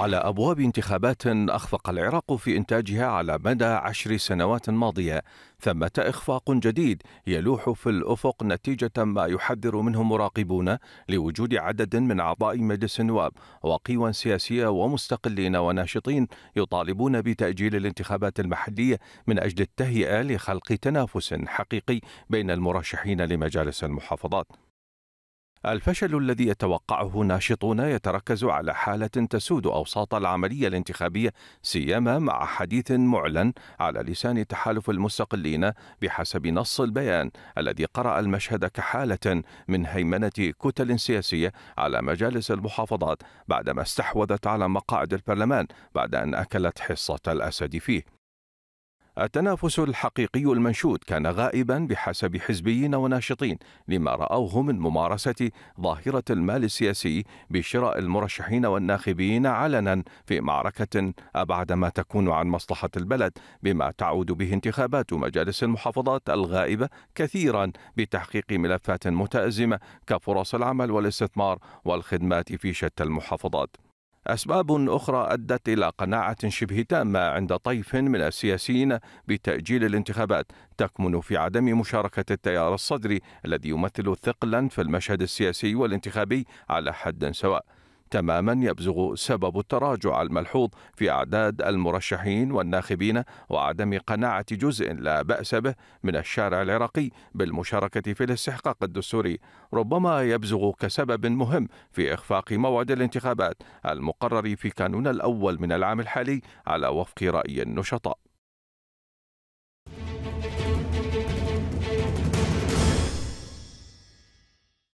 على أبواب انتخابات أخفق العراق في إنتاجها على مدى عشر سنوات ماضية ثمة إخفاق جديد يلوح في الأفق نتيجة ما يحذر منه مراقبون لوجود عدد من أعضاء مجلس النواب وقوى سياسية ومستقلين وناشطين يطالبون بتأجيل الانتخابات المحلية من أجل التهيئة لخلق تنافس حقيقي بين المرشحين لمجالس المحافظات الفشل الذي يتوقعه ناشطون يتركز على حالة تسود أوساط العملية الانتخابية سيما مع حديث معلن على لسان تحالف المستقلين بحسب نص البيان الذي قرأ المشهد كحالة من هيمنة كتل سياسية على مجالس المحافظات بعدما استحوذت على مقاعد البرلمان بعد أن أكلت حصة الأسد فيه التنافس الحقيقي المنشود كان غائبا بحسب حزبيين وناشطين لما رأوه من ممارسة ظاهرة المال السياسي بشراء المرشحين والناخبين علنا في معركة أبعد ما تكون عن مصلحة البلد بما تعود به انتخابات مجالس المحافظات الغائبة كثيرا بتحقيق ملفات متأزمة كفرص العمل والاستثمار والخدمات في شتى المحافظات أسباب أخرى أدت إلى قناعة شبه تامة عند طيف من السياسيين بتأجيل الانتخابات تكمن في عدم مشاركة التيار الصدري الذي يمثل ثقلا في المشهد السياسي والانتخابي على حد سواء تماما يبزغ سبب التراجع الملحوظ في أعداد المرشحين والناخبين وعدم قناعة جزء لا بأس به من الشارع العراقي بالمشاركة في الاستحقاق الدستوري ربما يبزغ كسبب مهم في إخفاق موعد الانتخابات المقرر في كانون الأول من العام الحالي على وفق رأي النشطاء